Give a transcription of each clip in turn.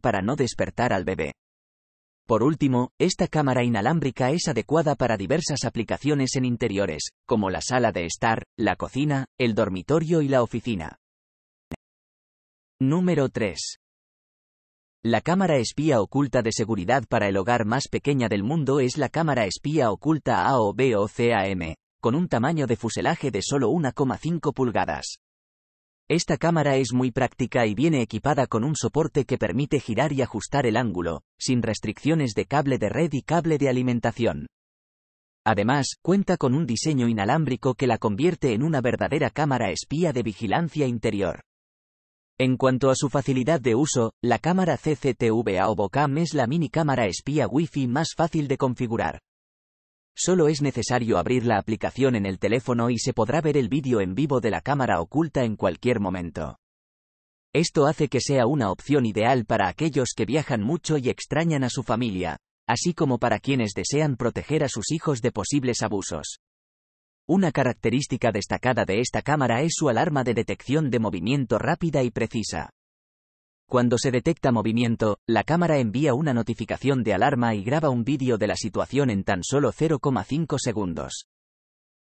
para no despertar al bebé. Por último, esta cámara inalámbrica es adecuada para diversas aplicaciones en interiores, como la sala de estar, la cocina, el dormitorio y la oficina. Número 3. La cámara espía oculta de seguridad para el hogar más pequeña del mundo es la cámara espía oculta AOBOCAM, con un tamaño de fuselaje de solo 1,5 pulgadas. Esta cámara es muy práctica y viene equipada con un soporte que permite girar y ajustar el ángulo, sin restricciones de cable de red y cable de alimentación. Además, cuenta con un diseño inalámbrico que la convierte en una verdadera cámara espía de vigilancia interior. En cuanto a su facilidad de uso, la cámara CCTV AoboCam es la mini cámara espía Wi-Fi más fácil de configurar. Solo es necesario abrir la aplicación en el teléfono y se podrá ver el vídeo en vivo de la cámara oculta en cualquier momento. Esto hace que sea una opción ideal para aquellos que viajan mucho y extrañan a su familia, así como para quienes desean proteger a sus hijos de posibles abusos. Una característica destacada de esta cámara es su alarma de detección de movimiento rápida y precisa. Cuando se detecta movimiento, la cámara envía una notificación de alarma y graba un vídeo de la situación en tan solo 0,5 segundos.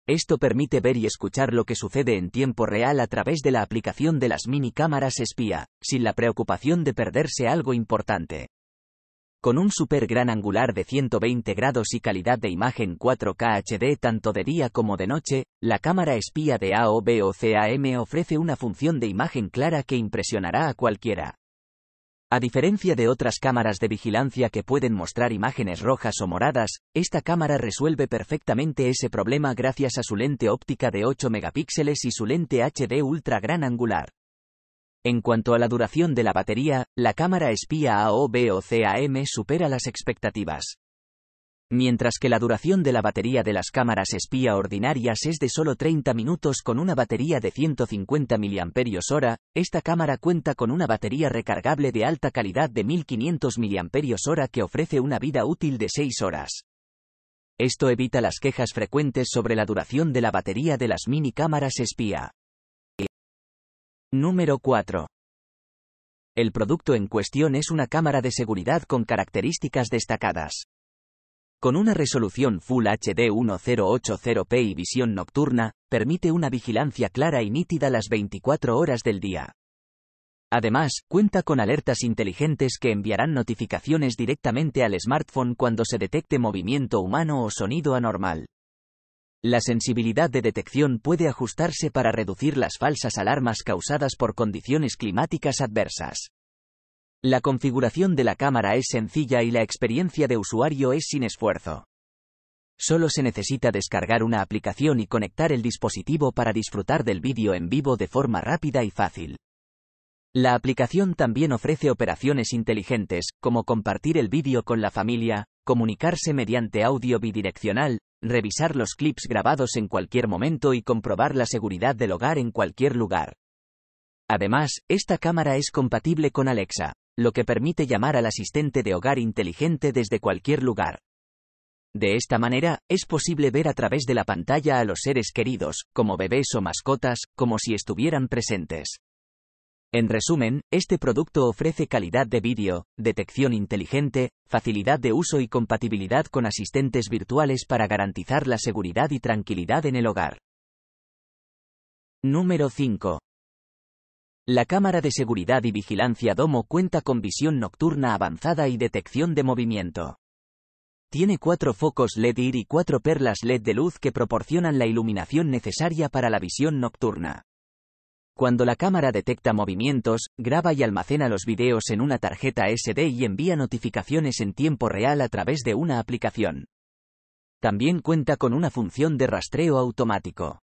Esto permite ver y escuchar lo que sucede en tiempo real a través de la aplicación de las mini cámaras espía, sin la preocupación de perderse algo importante. Con un super gran angular de 120 grados y calidad de imagen 4K HD tanto de día como de noche, la cámara espía de AOB o CAM ofrece una función de imagen clara que impresionará a cualquiera. A diferencia de otras cámaras de vigilancia que pueden mostrar imágenes rojas o moradas, esta cámara resuelve perfectamente ese problema gracias a su lente óptica de 8 megapíxeles y su lente HD ultra gran angular. En cuanto a la duración de la batería, la cámara espía AOB o CAM supera las expectativas mientras que la duración de la batería de las cámaras espía ordinarias es de solo 30 minutos con una batería de 150 mAh, esta cámara cuenta con una batería recargable de alta calidad de 1500 mAh que ofrece una vida útil de 6 horas. Esto evita las quejas frecuentes sobre la duración de la batería de las mini cámaras espía. Número 4. El producto en cuestión es una cámara de seguridad con características destacadas con una resolución Full HD 1080p y visión nocturna, permite una vigilancia clara y nítida las 24 horas del día. Además, cuenta con alertas inteligentes que enviarán notificaciones directamente al smartphone cuando se detecte movimiento humano o sonido anormal. La sensibilidad de detección puede ajustarse para reducir las falsas alarmas causadas por condiciones climáticas adversas. La configuración de la cámara es sencilla y la experiencia de usuario es sin esfuerzo. Solo se necesita descargar una aplicación y conectar el dispositivo para disfrutar del vídeo en vivo de forma rápida y fácil. La aplicación también ofrece operaciones inteligentes, como compartir el vídeo con la familia, comunicarse mediante audio bidireccional, revisar los clips grabados en cualquier momento y comprobar la seguridad del hogar en cualquier lugar. Además, esta cámara es compatible con Alexa, lo que permite llamar al asistente de hogar inteligente desde cualquier lugar. De esta manera, es posible ver a través de la pantalla a los seres queridos, como bebés o mascotas, como si estuvieran presentes. En resumen, este producto ofrece calidad de vídeo, detección inteligente, facilidad de uso y compatibilidad con asistentes virtuales para garantizar la seguridad y tranquilidad en el hogar. Número 5. La cámara de seguridad y vigilancia Domo cuenta con visión nocturna avanzada y detección de movimiento. Tiene cuatro focos LED IR y cuatro perlas LED de luz que proporcionan la iluminación necesaria para la visión nocturna. Cuando la cámara detecta movimientos, graba y almacena los videos en una tarjeta SD y envía notificaciones en tiempo real a través de una aplicación. También cuenta con una función de rastreo automático.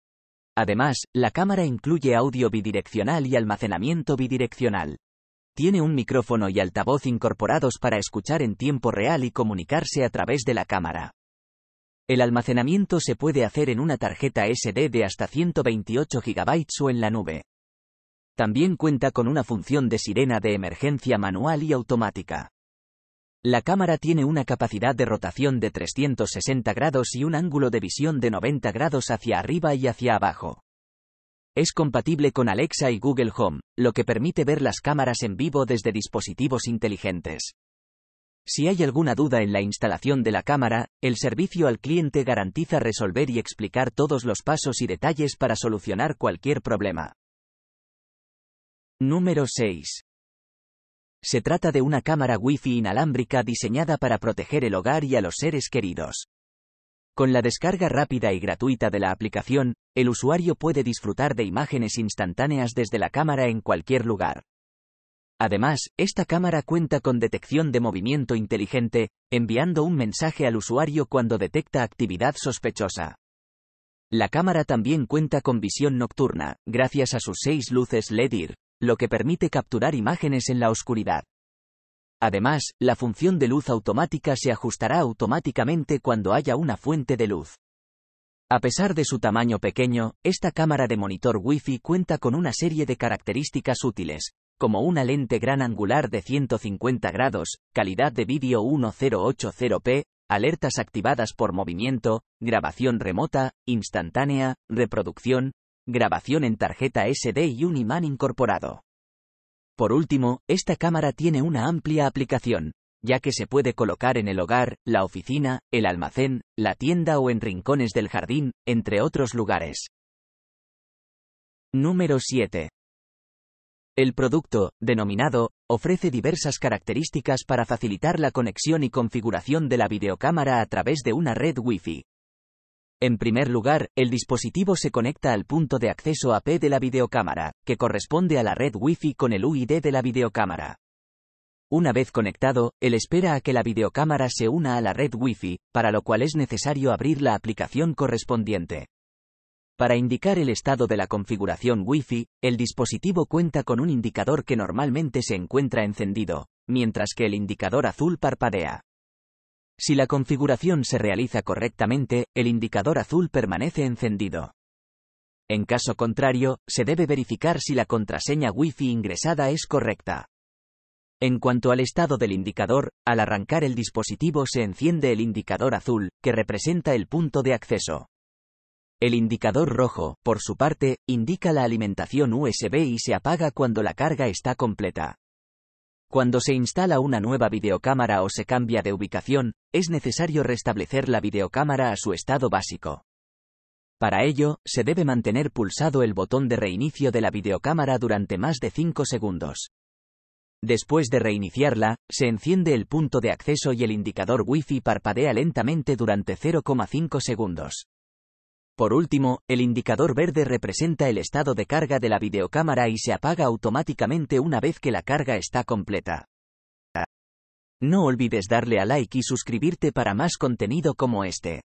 Además, la cámara incluye audio bidireccional y almacenamiento bidireccional. Tiene un micrófono y altavoz incorporados para escuchar en tiempo real y comunicarse a través de la cámara. El almacenamiento se puede hacer en una tarjeta SD de hasta 128 GB o en la nube. También cuenta con una función de sirena de emergencia manual y automática. La cámara tiene una capacidad de rotación de 360 grados y un ángulo de visión de 90 grados hacia arriba y hacia abajo. Es compatible con Alexa y Google Home, lo que permite ver las cámaras en vivo desde dispositivos inteligentes. Si hay alguna duda en la instalación de la cámara, el servicio al cliente garantiza resolver y explicar todos los pasos y detalles para solucionar cualquier problema. Número 6. Se trata de una cámara Wi-Fi inalámbrica diseñada para proteger el hogar y a los seres queridos. Con la descarga rápida y gratuita de la aplicación, el usuario puede disfrutar de imágenes instantáneas desde la cámara en cualquier lugar. Además, esta cámara cuenta con detección de movimiento inteligente, enviando un mensaje al usuario cuando detecta actividad sospechosa. La cámara también cuenta con visión nocturna, gracias a sus seis luces LED IR, lo que permite capturar imágenes en la oscuridad. Además, la función de luz automática se ajustará automáticamente cuando haya una fuente de luz. A pesar de su tamaño pequeño, esta cámara de monitor Wi-Fi cuenta con una serie de características útiles, como una lente gran angular de 150 grados, calidad de vídeo 1080p, alertas activadas por movimiento, grabación remota, instantánea, reproducción, grabación en tarjeta SD y un imán incorporado. Por último, esta cámara tiene una amplia aplicación, ya que se puede colocar en el hogar, la oficina, el almacén, la tienda o en rincones del jardín, entre otros lugares. Número 7. El producto, denominado, ofrece diversas características para facilitar la conexión y configuración de la videocámara a través de una red Wi-Fi, en primer lugar, el dispositivo se conecta al punto de acceso AP de la videocámara, que corresponde a la red Wi-Fi con el UID de la videocámara. Una vez conectado, él espera a que la videocámara se una a la red Wi-Fi, para lo cual es necesario abrir la aplicación correspondiente. Para indicar el estado de la configuración Wi-Fi, el dispositivo cuenta con un indicador que normalmente se encuentra encendido, mientras que el indicador azul parpadea. Si la configuración se realiza correctamente, el indicador azul permanece encendido. En caso contrario, se debe verificar si la contraseña Wi-Fi ingresada es correcta. En cuanto al estado del indicador, al arrancar el dispositivo se enciende el indicador azul, que representa el punto de acceso. El indicador rojo, por su parte, indica la alimentación USB y se apaga cuando la carga está completa. Cuando se instala una nueva videocámara o se cambia de ubicación, es necesario restablecer la videocámara a su estado básico. Para ello, se debe mantener pulsado el botón de reinicio de la videocámara durante más de 5 segundos. Después de reiniciarla, se enciende el punto de acceso y el indicador Wi-Fi parpadea lentamente durante 0,5 segundos. Por último, el indicador verde representa el estado de carga de la videocámara y se apaga automáticamente una vez que la carga está completa. No olvides darle a like y suscribirte para más contenido como este.